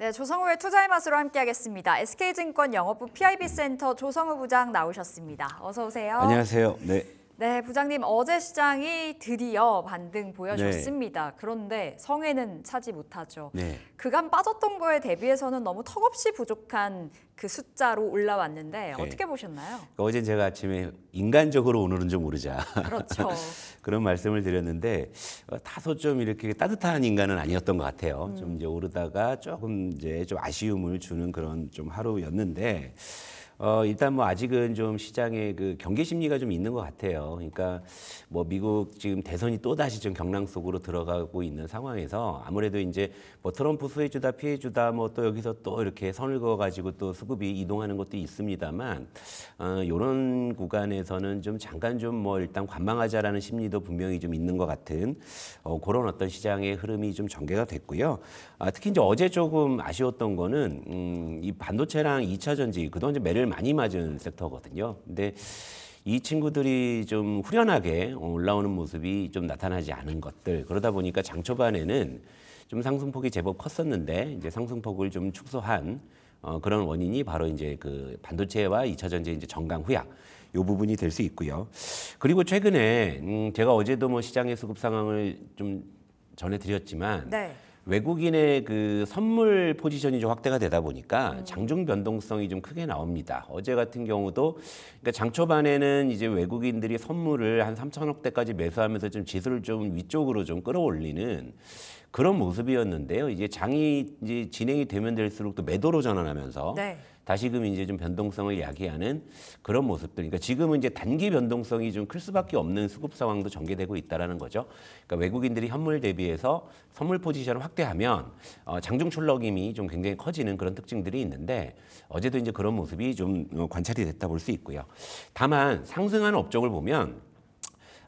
네, 조성우의 투자의 맛으로 함께하겠습니다. SK증권 영업부 PIB센터 조성우 부장 나오셨습니다. 어서 오세요. 안녕하세요. 네. 네, 부장님 어제 시장이 드디어 반등 보여줬습니다. 네. 그런데 성에는 차지 못하죠. 네. 그간 빠졌던 거에 대비해서는 너무 턱없이 부족한 그 숫자로 올라왔는데 네. 어떻게 보셨나요? 그러니까 어제 제가 아침에 인간적으로 오늘은 좀 오르자. 그렇죠. 그런 말씀을 드렸는데 어, 다소 좀 이렇게 따뜻한 인간은 아니었던 것 같아요. 음. 좀 이제 오르다가 조금 이제 좀 아쉬움을 주는 그런 좀 하루였는데. 어, 일단 뭐 아직은 좀 시장에 그 경계 심리가 좀 있는 것 같아요. 그러니까 뭐 미국 지금 대선이 또 다시 좀 경랑 속으로 들어가고 있는 상황에서 아무래도 이제 뭐 트럼프 수혜주다 피해주다 뭐 또 여기서 또 이렇게 선을 그어 가지고 또 수급이 이동하는 것도 있습니다만 어, 이런 구간에서는 좀 잠깐 좀 뭐 일단 관망하자라는 심리도 분명히 좀 있는 것 같은 어, 그런 어떤 시장의 흐름이 좀 전개가 됐고요. 아, 특히 이제 어제 조금 아쉬웠던 거는 음, 이 반도체랑 2차 전지 그동안 이제 매를 많이 맞은 섹터거든요. 근데 이 친구들이 좀 후련하게 올라오는 모습이 좀 나타나지 않은 것들 그러다 보니까 장 초반에는 좀 상승폭이 제법 컸었는데 이제 상승폭을 좀 축소한 어, 그런 원인이 바로 이제 그 반도체와 이차 전지 이제 정강 후약 요 부분이 될 수 있고요. 그리고 최근에 음, 제가 어제도 뭐 시장의 수급 상황을 좀 전해드렸지만 네. 외국인의 그 선물 포지션이 좀 확대가 되다 보니까 장중 변동성이 좀 크게 나옵니다. 어제 같은 경우도 그러니까 장 초반에는 이제 외국인들이 선물을 한 3천억 대까지 매수하면서 좀 지수를 좀 위쪽으로 좀 끌어올리는 그런 모습이었는데요. 이제 장이 이제 진행이 되면 될수록 또 매도로 전환하면서 네. 다시금 이제 좀 변동성을 야기하는 그런 모습들. 그러니까 지금은 이제 단기 변동성이 좀 클 수밖에 없는 수급 상황도 전개되고 있다라는 거죠. 그러니까 외국인들이 현물 대비해서 선물 포지션을 확대하면 어, 장중 출렁임이 좀 굉장히 커지는 그런 특징들이 있는데 어제도 이제 그런 모습이 좀 어, 관찰이 됐다 볼 수 있고요. 다만 상승한 업종을 보면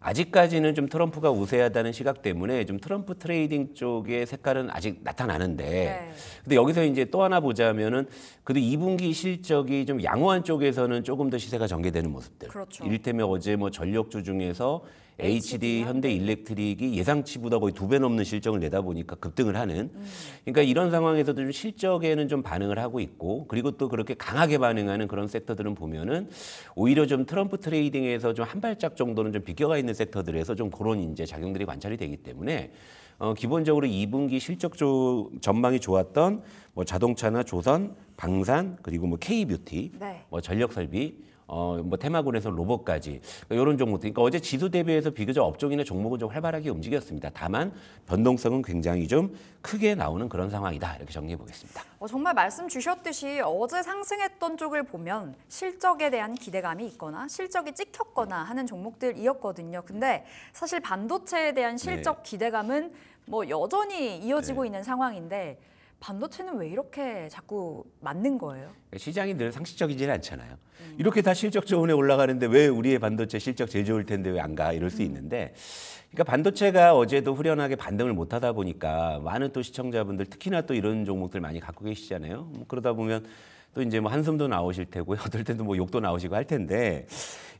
아직까지는 좀 트럼프가 우세하다는 시각 때문에 좀 트럼프 트레이딩 쪽의 색깔은 아직 나타나는데 네. 근데 여기서 이제 또 하나 보자면은 그래도 2분기 실적이 좀 양호한 쪽에서는 조금 더 시세가 전개되는 모습들. 그렇죠. 이를테면 어제 뭐 전력주 중에서 HD 현대 일렉트릭이 예상치보다 거의 두 배 넘는 실적을 내다 보니까 급등을 하는 음. 그러니까 이런 상황에서도 좀 실적에는 좀 반응을 하고 있고 그리고 또 그렇게 강하게 반응하는 그런 섹터들은 보면은 오히려 좀 트럼프 트레이딩에서 좀 한 발짝 정도는 좀 비껴가 있는 섹터들에서 좀 그런 이제 작용들이 관찰이 되기 때문에 어, 기본적으로 2분기 실적 조, 전망이 좋았던 뭐 자동차나 조선, 방산 그리고 뭐 K 뷰티, 네. 뭐 전력 설비 어, 뭐 테마군에서 로봇까지 그러니까 이런 종목들. 그러니까 어제 지수 대비해서 비교적 업종이나 종목은 좀 활발하게 움직였습니다. 다만 변동성은 굉장히 좀 크게 나오는 그런 상황이다 이렇게 정리해 보겠습니다. 어, 정말 말씀 주셨듯이 어제 상승했던 쪽을 보면 실적에 대한 기대감이 있거나 실적이 찍혔거나 하는 종목들이었거든요. 근데 사실 반도체에 대한 실적 네. 기대감은 뭐 여전히 이어지고 네. 있는 상황인데 반도체는 왜 이렇게 자꾸 맞는 거예요? 시장이 늘 상식적이지는 않잖아요. 음. 이렇게 다 실적 좋은 에 올라가는데 왜 우리의 반도체 실적 제일 좋을 텐데 왜 안 가? 이럴 수 음. 있는데 그러니까 반도체가 어제도 후련하게 반등을 못 하다 보니까 많은 또 시청자분들 특히나 또 이런 종목들 많이 갖고 계시잖아요. 뭐 그러다 보면 또 이제 뭐 한숨도 나오실 테고 어떨 때도 뭐 욕도 나오시고 할 텐데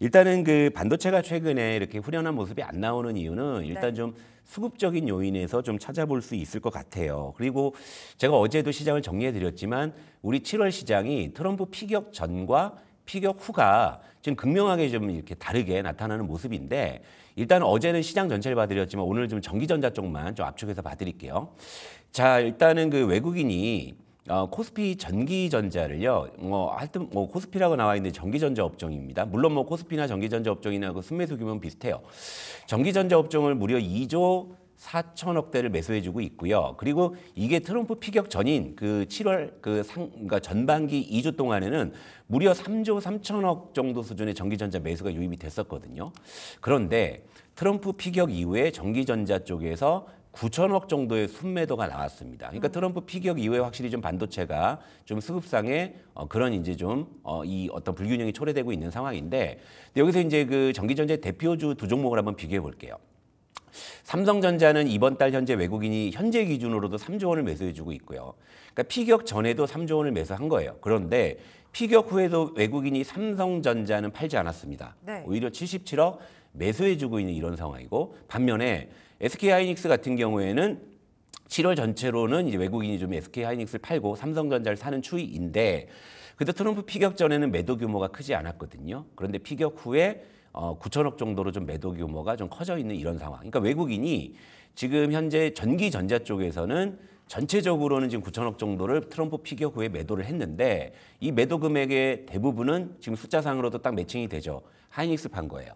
일단은 그 반도체가 최근에 이렇게 후련한 모습이 안 나오는 이유는 일단 네. 좀 수급적인 요인에서 좀 찾아볼 수 있을 것 같아요. 그리고 제가 어제도 시장을 정리해 드렸지만 우리 7월 시장이 트럼프 피격 전과 피격 후가 지금 극명하게 좀 이렇게 다르게 나타나는 모습인데 일단 어제는 시장 전체를 봐드렸지만 오늘 좀 전기전자 쪽만 좀 압축해서 봐드릴게요. 자 일단은 그 외국인이 어, 코스피 전기전자를요. 뭐 하여튼 뭐 코스피라고 나와 있는 전기전자 업종입니다. 물론 뭐 코스피나 전기전자 업종이나 그 순매수 규모는 비슷해요. 전기전자 업종을 무려 2조 4천억 대를 매수해주고 있고요. 그리고 이게 트럼프 피격 전인 그 7월 그 상, 그러니까 전반기 2주 동안에는 무려 3조 3천억 정도 수준의 전기전자 매수가 유입이 됐었거든요. 그런데 트럼프 피격 이후에 전기전자 쪽에서 9천억 정도의 순매도가 나왔습니다. 그러니까 음. 트럼프 피격 이후에 확실히 좀 반도체가 좀 수급상에 어, 그런 이제 좀 어, 이 어떤 불균형이 초래되고 있는 상황인데 여기서 이제 그 전기전자 대표주 두 종목을 한번 비교해 볼게요. 삼성전자는 이번 달 현재 외국인이 현재 기준으로도 3조 원을 매수해주고 있고요. 그러니까 피격 전에도 3조 원을 매수한 거예요. 그런데 피격 후에도 외국인이 삼성전자는 팔지 않았습니다. 네. 오히려 77억 매수해주고 있는 이런 상황이고 반면에 SK 하이닉스 같은 경우에는 7월 전체로는 이제 외국인이 좀 SK 하이닉스를 팔고 삼성전자를 사는 추이인데 그때 트럼프 피격 전에는 매도 규모가 크지 않았거든요. 그런데 피격 후에 어 9천억 정도로 좀 매도 규모가 좀 커져 있는 이런 상황. 그러니까 외국인이 지금 현재 전기 전자 쪽에서는 전체적으로는 지금 9천억 정도를 트럼프 피격 후에 매도를 했는데 이 매도 금액의 대부분은 지금 숫자상으로도 딱 매칭이 되죠. 하이닉스 판 거예요.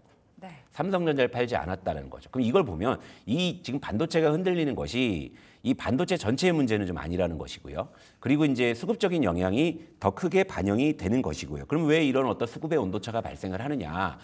삼성전자를 팔지 않았다는 거죠. 그럼 이걸 보면 이 지금 반도체가 흔들리는 것이 이 반도체 전체의 문제는 좀 아니라는 것이고요. 그리고 이제 수급적인 영향이 더 크게 반영이 되는 것이고요. 그럼 왜 이런 어떤 수급의 온도차가 발생을 하느냐?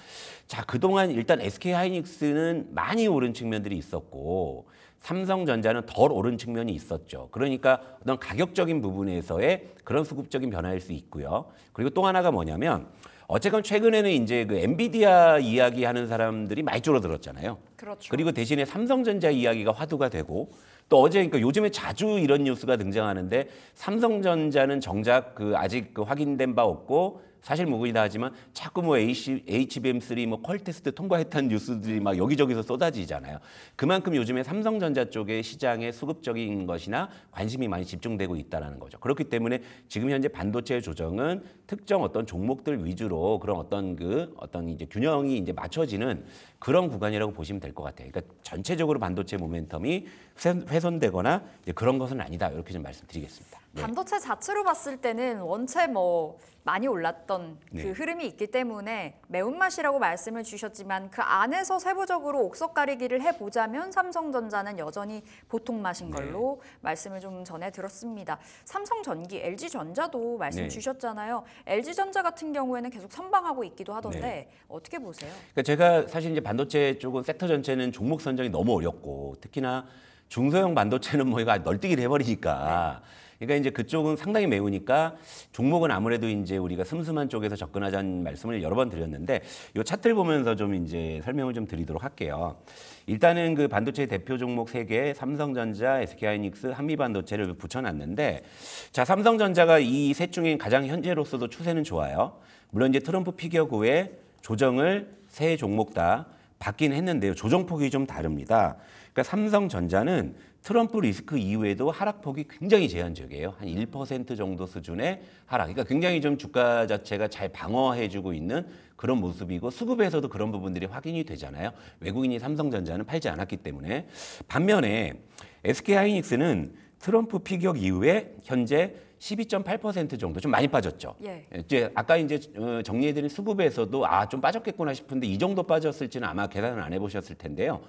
자, 그동안 일단 SK 하이닉스는 많이 오른 측면들이 있었고 삼성전자는 덜 오른 측면이 있었죠. 그러니까 어떤 가격적인 부분에서의 그런 수급적인 변화일 수 있고요. 그리고 또 하나가 뭐냐면 어쨌건 최근에는 이제 그 엔비디아 이야기 하는 사람들이 많이 줄어들었잖아요. 그렇죠. 그리고 대신에 삼성전자 이야기가 화두가 되고 또 어제 그러니까 요즘에 자주 이런 뉴스가 등장하는데 삼성전자는 정작 그 아직 그 확인된 바 없고 사실 무근이다 뭐 하지만 자꾸 뭐 HBM3 뭐 퀄테스트 통과했다는 뉴스들이 막 여기저기서 쏟아지잖아요. 그만큼 요즘에 삼성전자 쪽의 시장에 수급적인 것이나 관심이 많이 집중되고 있다는 거죠. 그렇기 때문에 지금 현재 반도체 조정은 특정 어떤 종목들 위주로 그런 어떤 그 어떤 이제 균형이 이제 맞춰지는 그런 구간이라고 보시면 될 것 같아요. 그러니까 전체적으로 반도체 모멘텀이 훼손되거나 그런 것은 아니다 이렇게 좀 말씀드리겠습니다. 네. 반도체 자체로 봤을 때는 원체 뭐 많이 올랐던 그 네. 흐름이 있기 때문에 매운맛이라고 말씀을 주셨지만 그 안에서 세부적으로 옥석 가리기를 해보자면 삼성전자는 여전히 보통 맛인 네. 걸로 말씀을 좀 전해 들었습니다. 삼성전기, LG전자도 말씀 네. 주셨잖아요. LG전자 같은 경우에는 계속 선방하고 있기도 하던데 네. 어떻게 보세요? 그러니까 제가 사실 이제 반도체 쪽은 섹터 전체는 종목 선정이 너무 어렵고 특히나 중소형 반도체는 뭐가 널뛰기를 해버리니까. 네. 그러니까 이제 그쪽은 상당히 매우니까 종목은 아무래도 이제 우리가 슴슴한 쪽에서 접근하자는 말씀을 여러 번 드렸는데 이 차트를 보면서 좀 이제 설명을 좀 드리도록 할게요. 일단은 그 반도체 대표 종목 세개 삼성전자, SK하이닉스, 한미반도체를 붙여놨는데 자 삼성전자가 이 셋 중에 가장 현재로서도 추세는 좋아요. 물론 이제 트럼프 피겨후에 조정을 세 종목 다 받긴 했는데요. 조정폭이 좀 다릅니다. 그러니까 삼성전자는 트럼프 리스크 이후에도 하락폭이 굉장히 제한적이에요. 한 1% 정도 수준의 하락. 그러니까 굉장히 좀 주가 자체가 잘 방어해주고 있는 그런 모습이고 수급에서도 그런 부분들이 확인이 되잖아요. 외국인이 삼성전자는 팔지 않았기 때문에 반면에 SK 하이닉스는 트럼프 피격 이후에 현재 12.8% 정도 좀 많이 빠졌죠. 예. 이제 아까 이제 어, 정리해드린 수급에서도 아 좀 빠졌겠구나 싶은데 이 정도 빠졌을지는 아마 계산을 안 해보셨을 텐데요.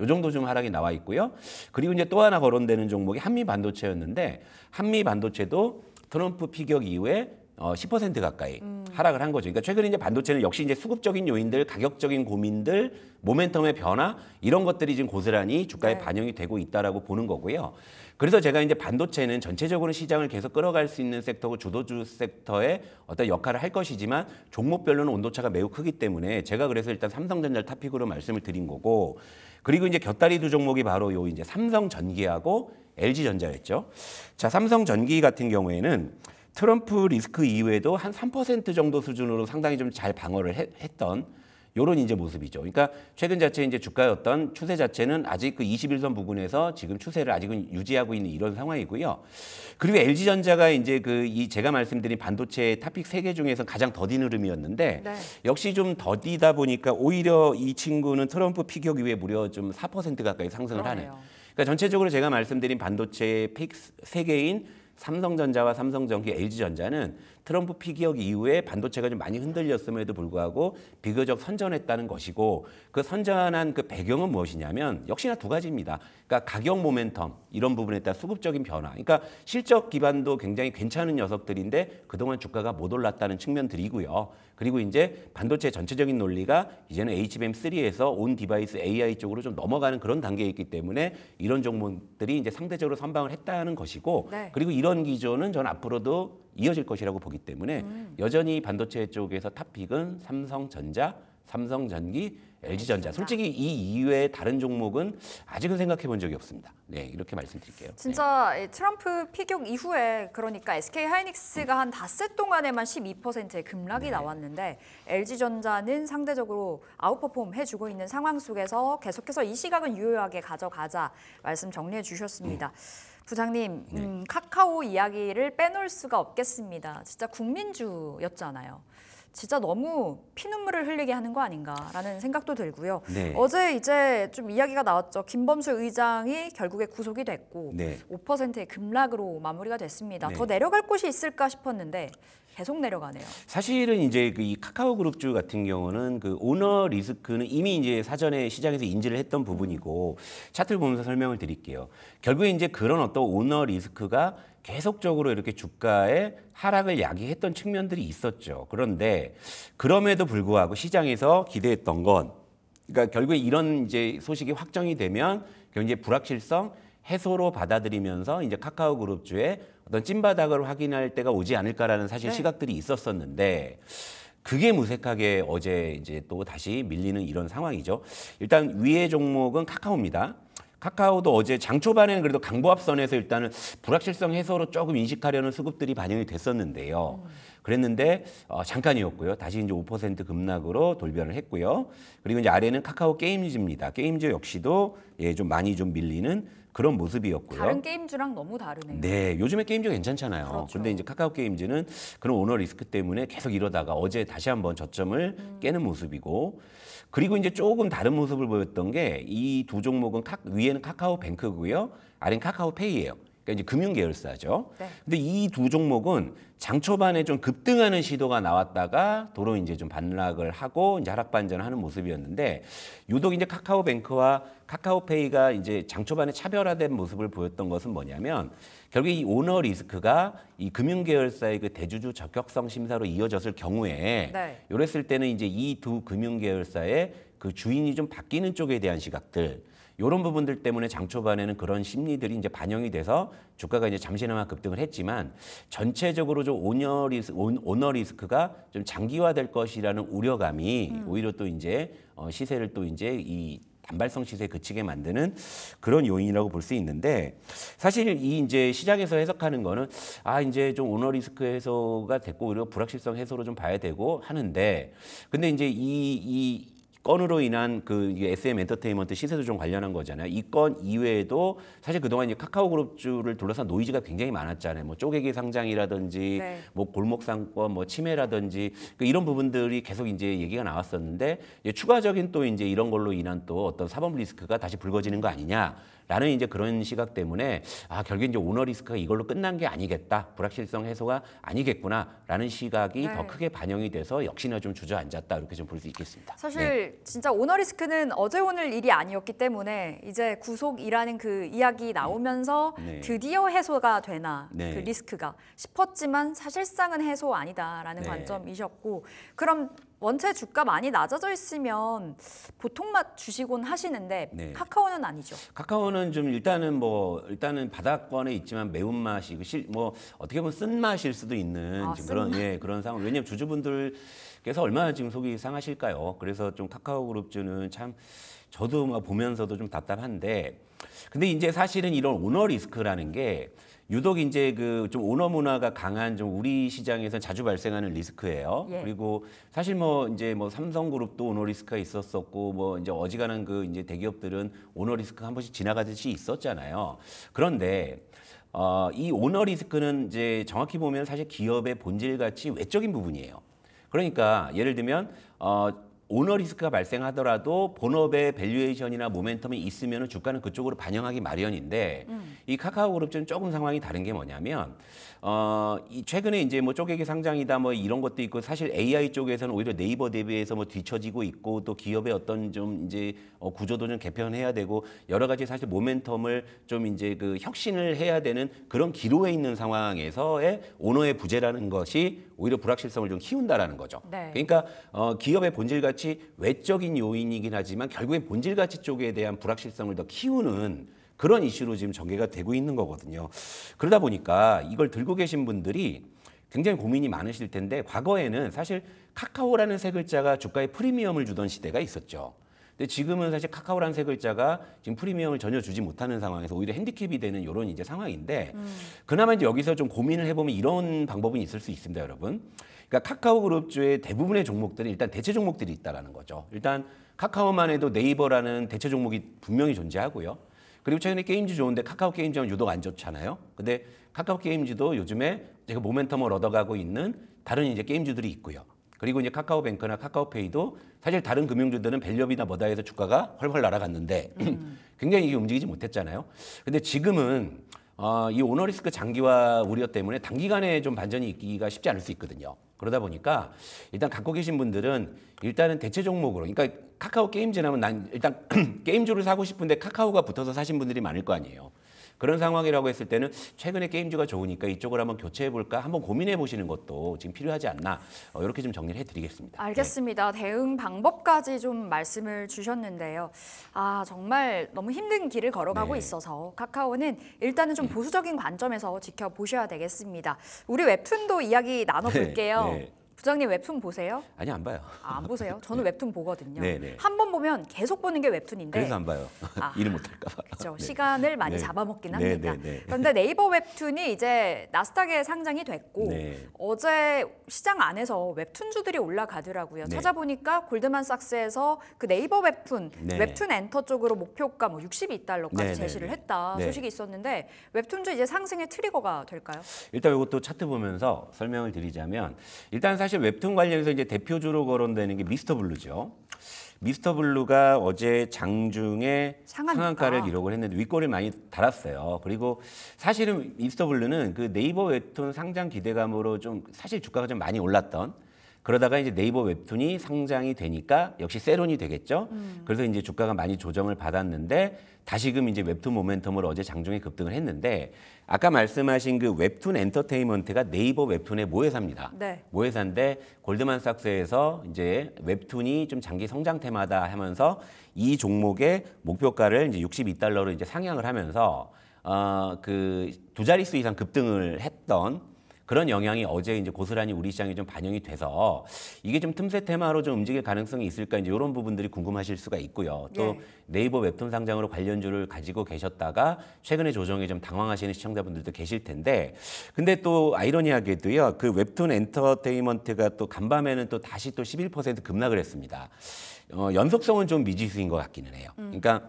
이 정도 좀 하락이 나와 있고요. 그리고 이제 또 하나 거론되는 종목이 한미 반도체였는데 한미 반도체도 트럼프 피격 이후에 어, 10% 가까이 음. 하락을 한 거죠. 그러니까 최근에 이제 반도체는 역시 이제 수급적인 요인들, 가격적인 고민들, 모멘텀의 변화 이런 것들이 지금 고스란히 주가에 네. 반영이 되고 있다라고 보는 거고요. 그래서 제가 이제 반도체는 전체적으로 시장을 계속 끌어갈 수 있는 섹터고 주도주 섹터의 어떤 역할을 할 것이지만 종목별로는 온도차가 매우 크기 때문에 제가 그래서 일단 삼성전자를 탑픽으로 말씀을 드린 거고 그리고 이제 곁다리 두 종목이 바로 요 이제 삼성전기하고 LG전자였죠. 자, 삼성전기 같은 경우에는 트럼프 리스크 이외에도 한 3% 정도 수준으로 상당히 좀 잘 방어를 해, 했던 요런 이제 모습이죠. 그러니까 최근 자체 이제 주가의 어떤 추세 자체는 아직 그 21선 부근에서 지금 추세를 아직은 유지하고 있는 이런 상황이고요. 그리고 LG 전자가 이제 그 이 제가 말씀드린 반도체 탑픽 세 개 중에서 가장 더딘 흐름이었는데 네. 역시 좀 더디다 보니까 오히려 이 친구는 트럼프 피격 이후에 무려 좀 4% 가까이 상승을 그러네요. 하네요. 그러니까 전체적으로 제가 말씀드린 반도체 픽 세 개인 삼성전자와 삼성전기, LG전자는 트럼프 피기역 이후에 반도체가 좀 많이 흔들렸음에도 불구하고 비교적 선전했다는 것이고 그 선전한 그 배경은 무엇이냐면 역시나 두 가지입니다. 그러니까 가격 모멘텀 이런 부분에 따라 수급적인 변화. 그러니까 실적 기반도 굉장히 괜찮은 녀석들인데 그동안 주가가 못 올랐다는 측면들이고요. 그리고 이제 반도체 전체적인 논리가 이제는 HBM3에서 온 디바이스 AI 쪽으로 좀 넘어가는 그런 단계에 있기 때문에 이런 종목들이 이제 상대적으로 선방을 했다는 것이고 네. 그리고 이런 기조는 전 앞으로도 이어질 것이라고 보기 때문에 음. 여전히 반도체 쪽에서 탑픽은 삼성전자, 삼성전기, LG전자. 솔직히 이 이외에 다른 종목은 아직은 생각해 본 적이 없습니다. 네, 이렇게 말씀드릴게요. 진짜 네. 트럼프 피격 이후에 그러니까 SK 하이닉스가 한 닷새 동안에만 12%의 급락이 네. 나왔는데 LG전자는 상대적으로 아웃퍼폼 해주고 있는 상황 속에서 계속해서 이 시각은 유효하게 가져가자 말씀 정리해 주셨습니다. 음. 부장님, 네. 음, 카카오 이야기를 빼놓을 수가 없겠습니다. 진짜 국민주였잖아요. 진짜 너무 피눈물을 흘리게 하는 거 아닌가라는 생각도 들고요. 네. 어제 이제 좀 이야기가 나왔죠. 김범수 의장이 결국에 구속이 됐고 네. 5%의 급락으로 마무리가 됐습니다. 네. 더 내려갈 곳이 있을까 싶었는데 계속 내려가네요. 사실은 이제 그 이 카카오 그룹주 같은 경우는 그 오너 리스크는 이미 이제 사전에 시장에서 인지를 했던 부분이고 차트를 보면서 설명을 드릴게요. 결국에 이제 그런 어떤 오너 리스크가 계속적으로 이렇게 주가에 하락을 야기했던 측면들이 있었죠. 그런데 그럼에도 불구하고 시장에서 기대했던 건 그러니까 결국에 이런 이제 소식이 확정이 되면 굉장히 불확실성 해소로 받아들이면서 이제 카카오 그룹주의 어떤 찐바닥을 확인할 때가 오지 않을까라는 사실 네. 시각들이 있었었는데 그게 무색하게 어제 이제 또 다시 밀리는 이런 상황이죠. 일단 위의 종목은 카카오입니다. 카카오도 어제 장 초반에는 그래도 강보합선에서 일단은 불확실성 해소로 조금 인식하려는 수급들이 반영이 됐었는데요. 그랬는데 어, 잠깐이었고요. 다시 이제 5% 급락으로 돌변을 했고요. 그리고 이제 아래는 카카오 게임즈입니다. 게임즈 역시도 예, 좀 많이 좀 밀리는 그런 모습이었고요. 다른 게임즈랑 너무 다르네요. 네, 요즘에 게임즈 괜찮잖아요. 그렇 근데 이제 카카오 게임즈는 그런 오너 리스크 때문에 계속 이러다가 어제 다시 한번 저점을 음. 깨는 모습이고 그리고 이제 조금 다른 모습을 보였던 게 이 두 종목은 카, 위에는 카카오 뱅크고요. 아래는 카카오 페이예요. 그러니까 이제 금융 계열사죠. 네. 근데 이 두 종목은 장 초반에 좀 급등하는 시도가 나왔다가 도로 이제 좀 반락을 하고 이제 하락 반전을 하는 모습이었는데 유독 이제 카카오뱅크와 카카오페이가 이제 장 초반에 차별화된 모습을 보였던 것은 뭐냐면 결국 이 오너 리스크가 이 금융 계열사의 그 대주주 적격성 심사로 이어졌을 경우에 네. 이랬을 때는 이제 이 두 금융 계열사의 그 주인이 좀 바뀌는 쪽에 대한 시각들 이런 부분들 때문에 장 초반에는 그런 심리들이 이제 반영이 돼서 주가가 이제 잠시나마 급등을 했지만 전체적으로 좀 오너 리스 오너 리스크가 좀 장기화될 것이라는 우려감이 음. 오히려 또 이제 어, 시세를 또 이제 이 단발성 시세에 그치게 만드는 그런 요인이라고 볼 수 있는데 사실 이 이제 시장에서 해석하는 거는 아 이제 좀 오너 리스크 해소가 됐고 오히려 불확실성 해소로 좀 봐야 되고 하는데 근데 이제 이이 이, 건으로 인한 그 SM 엔터테인먼트 시세 도좀 관련한 거잖아요. 이 건 이외에도 사실 그동안 이제 카카오 그룹주를 둘러싼 노이즈가 굉장히 많았잖아요. 뭐 쪼개기 상장이라든지 네. 뭐 골목 상권 뭐 침해라든지 그 이런 부분들이 계속 이제 얘기가 나왔었는데 이제 추가적인 또 이제 이런 걸로 인한 또 어떤 사법 리스크가 다시 불거지는 거 아니냐. 라는 이제 그런 시각 때문에 아 결국 이제 오너 리스크가 이걸로 끝난 게 아니겠다 불확실성 해소가 아니겠구나라는 시각이 네. 더 크게 반영이 돼서 역시나 좀 주저앉았다 이렇게 좀 볼 수 있겠습니다. 사실 네. 진짜 오너리스크는 어제 오늘 일이 아니었기 때문에 이제 구속이라는 그 이야기 나오면서 네. 네. 드디어 해소가 되나 그 네. 그 리스크가 싶었지만 사실상은 해소 아니다라는 네. 관점이셨고 그럼 원체 주가 많이 낮아져 있으면 보통 맛 주시곤 하시는데 네. 카카오는 아니죠. 카카오는 좀 일단은 뭐 일단은 바닥권에 있지만 매운 맛이 그 실뭐 어떻게 보면 쓴 맛일 수도 있는 아, 그런 예 그런 상황. 왜냐하면 주주분들께서 얼마나 지금 속이 상하실까요? 그래서 좀 카카오 그룹주는 참 저도 막 보면서도 좀 답답한데 근데 이제 사실은 이런 오너 리스크라는 게 유독 이제 그 좀 오너 문화가 강한 좀 우리 시장에서 자주 발생하는 리스크예요. 예. 그리고 사실 뭐 이제 뭐 삼성그룹도 오너 리스크가 있었었고 뭐 이제 어지간한 그 이제 대기업들은 오너 리스크 한 번씩 지나가듯이 있었잖아요. 그런데 어, 이 오너 리스크는 이제 정확히 보면 사실 기업의 본질 같이 외적인 부분이에요. 그러니까 예를 들면 어 오너 리스크가 발생하더라도 본업의 밸류에이션이나 모멘텀이 있으면 주가는 그쪽으로 반영하기 마련인데 음. 이 카카오그룹은 조금 상황이 다른 게 뭐냐면 어, 이 최근에 이제 뭐 쪼개기 상장이다 뭐 이런 것도 있고 사실 AI 쪽에서는 오히려 네이버 대비해서 뭐 뒤처지고 있고 또 기업의 어떤 좀 이제 어, 구조도 좀 개편해야 되고 여러 가지 사실 모멘텀을 좀 이제 그 혁신을 해야 되는 그런 기로에 있는 상황에서의 오너의 부재라는 것이 오히려 불확실성을 좀 키운다라는 거죠. 네. 그러니까 어, 기업의 본질 가치 외적인 요인이긴 하지만 결국엔 본질 가치 쪽에 대한 불확실성을 더 키우는 그런 이슈로 지금 전개가 되고 있는 거거든요. 그러다 보니까 이걸 들고 계신 분들이 굉장히 고민이 많으실 텐데 과거에는 사실 카카오라는 세 글자가 주가에 프리미엄을 주던 시대가 있었죠. 근데 지금은 사실 카카오란세 글자가 지금 프리미엄을 전혀 주지 못하는 상황에서 오히려 핸디캡이 되는 이런 이제 상황인데 음. 그나마 이제 여기서 좀 고민을 해보면 이런 방법은 있을 수 있습니다, 여러분. 그러니까 카카오 그룹주의 대부분의 종목들이 일단 대체 종목들이 있다라는 거죠. 일단 카카오만 해도 네이버라는 대체 종목이 분명히 존재하고요. 그리고 최근에 게임즈 좋은데 카카오 게임즈는 유독 안 좋잖아요. 근데 카카오 게임즈도 요즘에 제가 모멘텀을 얻어가고 있는 다른 이제 게임즈들이 있고요. 그리고 이제 카카오뱅크나 카카오페이도 사실 다른 금융주들은 밸류업이나 뭐다 해서 주가가 훨훨 날아갔는데 음. 굉장히 이게 움직이지 못했잖아요. 근데 지금은 어, 이 오너리스크 장기화 우려 때문에 단기간에 좀 반전이 있기가 쉽지 않을 수 있거든요. 그러다 보니까 일단 갖고 계신 분들은 일단은 대체 종목으로 그러니까 카카오 게임즈라면 난 일단 게임즈를 사고 싶은데 카카오가 붙어서 사신 분들이 많을 거 아니에요. 그런 상황이라고 했을 때는 최근에 게임즈가 좋으니까 이쪽을 한번 교체해 볼까 한번 고민해 보시는 것도 지금 필요하지 않나 어, 이렇게 좀 정리를 해드리겠습니다. 네. 알겠습니다. 네. 대응 방법까지 좀 말씀을 주셨는데요. 아 정말 너무 힘든 길을 걸어가고 네. 있어서 카카오는 일단은 좀 음. 보수적인 관점에서 지켜보셔야 되겠습니다. 우리 웹툰도 이야기 네, 나눠볼게요. 네. 부장님 웹툰 보세요? 아니 안 봐요. 아, 안 보세요? 저는 네. 웹툰 보거든요. 네네. 한번 보면 계속 보는 게 웹툰인데. 그래서 안 봐요. 아, 일을 못 할까 봐. 그렇죠. 네. 시간을 많이 네. 잡아먹긴 네, 합니다. 네, 그런데 네이버 웹툰이 이제 나스닥에 상장이 됐고 어제 시장 안에서 웹툰주들이 올라가더라고요. 찾아보니까 골드만삭스에서 그 네이버 웹툰, 웹툰 엔터 쪽으로 목표가 뭐 62달러까지 제시를 했다 소식이 있었는데 웹툰주 이제 상승의 트리거가 될까요? 일단 이것도 차트 보면서 설명을 드리자면 일단 사실 사실 웹툰 관련해서 이제 대표적으로 거론되는 게 미스터 블루죠. 미스터 블루가 어제 장중에 상한가. 상한가를 기록을 했는데 윗골을 많이 달았어요. 그리고 사실은 미스터 블루는 그 네이버 웹툰 상장 기대감으로 좀 사실 주가가 좀 많이 올랐던 그러다가 이제 네이버 웹툰이 상장이 되니까 역시 세론이 되겠죠. 음. 그래서 이제 주가가 많이 조정을 받았는데 다시금 이제 웹툰 모멘텀으로 어제 장중에 급등을 했는데 아까 말씀하신 그 웹툰 엔터테인먼트가 네이버 웹툰의 모회사입니다. 네. 모회사인데 골드만삭스에서 이제 웹툰이 좀 장기 성장 테마다 하면서 이 종목의 목표가를 이제 62달러로 이제 상향을 하면서 어그 두 자릿수 이상 급등을 했던 그런 영향이 어제 이제 고스란히 우리 시장에 좀 반영이 돼서 이게 좀 틈새 테마로 좀 움직일 가능성이 있을까 이제 이런 부분들이 궁금하실 수가 있고요. 또 네. 이버 웹툰 상장으로 관련주를 가지고 계셨다가 최근에 조정에 좀 당황하시는 시청자분들도 계실 텐데 근데 또 아이러니하게도요. 그 웹툰 엔터테인먼트가 또 간밤에는 또 다시 또 11% 급락을 했습니다. 어, 연속성은 좀 미지수인 것 같기는 해요. 음. 그러니까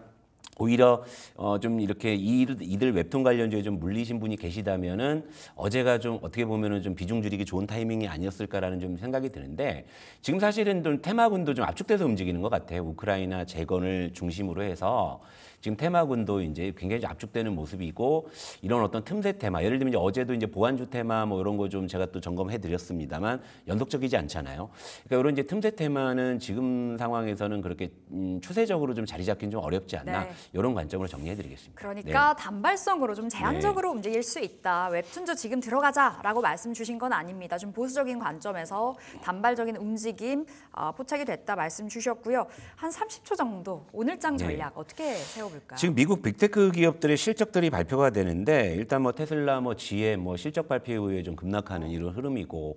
오히려 어좀 이렇게 이들 웹툰 관련주에 좀 물리신 분이 계시다면은 어제가 좀 어떻게 보면은 좀 비중 줄이기 좋은 타이밍이 아니었을까라는 좀 생각이 드는데 지금 사실은 좀 테마군도 좀 압축돼서 움직이는 것 같아요. 우크라이나 재건을 중심으로 해서 지금 테마군도 이제 굉장히 압축되는 모습이고 이런 어떤 틈새 테마 예를 들면 이제 어제도 이제 보안주 테마 뭐 이런 거 좀 제가 또 점검해 드렸습니다만 연속적이지 않잖아요. 그러니까 이런 이제 틈새 테마는 지금 상황에서는 그렇게 음, 추세적으로 좀 자리 잡긴 좀 어렵지 않나 네. 이런 관점으로 정리해 드리겠습니다. 그러니까 네. 단발성으로 좀 제한적으로 네. 움직일 수 있다. 웹툰주 지금 들어가자라고 말씀 주신 건 아닙니다. 좀 보수적인 관점에서 단발적인 움직임 어, 포착이 됐다 말씀 주셨고요. 한 30초 정도 오늘장 네. 전략 어떻게 세우 짚어볼까요? 지금 미국 빅테크 기업들의 실적들이 발표가 되는데 일단 뭐 테슬라, 뭐 GM, 뭐 실적 발표 이후에 좀 급락하는 이런 흐름이고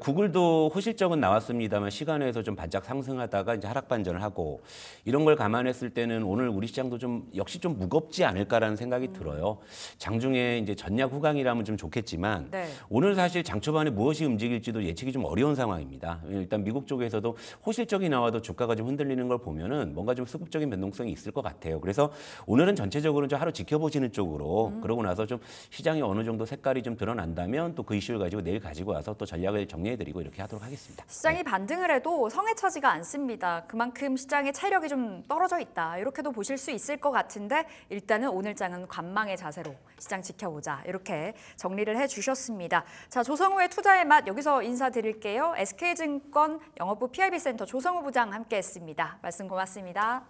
구글도 호실적은 나왔습니다만 시간에서 좀 반짝 상승하다가 이제 하락 반전을 하고 이런 걸 감안했을 때는 오늘 우리 시장도 좀 역시 좀 무겁지 않을까라는 생각이 음. 들어요. 장중에 이제 전략 후강이라면 좀 좋겠지만 네. 오늘 사실 장 초반에 무엇이 움직일지도 예측이 좀 어려운 상황입니다. 일단 미국 쪽에서도 호실적이 나와도 주가가 좀 흔들리는 걸 보면은 뭔가 좀 수급적인 변동성이 있을 것 같아요. 그래서 오늘은 전체적으로 좀 하루 지켜보시는 쪽으로 음. 그러고 나서 좀 시장이 어느 정도 색깔이 좀 드러난다면 또 그 이슈를 가지고 내일 가지고 와서 또 전략을 정리해드리고 이렇게 하도록 하겠습니다. 시장이 네. 반등을 해도 성에 차지가 않습니다. 그만큼 시장의 체력이 좀 떨어져 있다. 이렇게도 보실 수 있을 것 같은데 일단은 오늘 장은 관망의 자세로 시장 지켜보자 이렇게 정리를 해주셨습니다. 자 조성우의 투자의 맛 여기서 인사드릴게요. SK증권 영업부 PIB센터 조성우 부장 함께했습니다. 말씀 고맙습니다.